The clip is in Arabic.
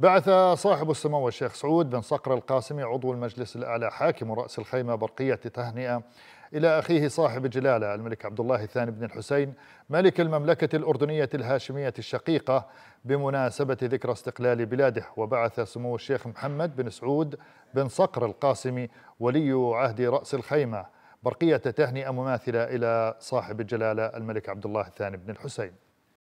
بعث صاحب السمو الشيخ سعود بن صقر القاسمي عضو المجلس الأعلى حاكم رأس الخيمة برقية تهنئة إلى أخيه صاحب جلالة الملك عبد الله الثاني بن الحسين ملك المملكة الأردنية الهاشمية الشقيقة بمناسبة ذكرى استقلال بلاده وبعث سمو الشيخ محمد بن سعود بن صقر القاسمي ولي عهد رأس الخيمة برقية تهنئة مماثلة إلى صاحب الجلالة الملك عبد الله الثاني بن الحسين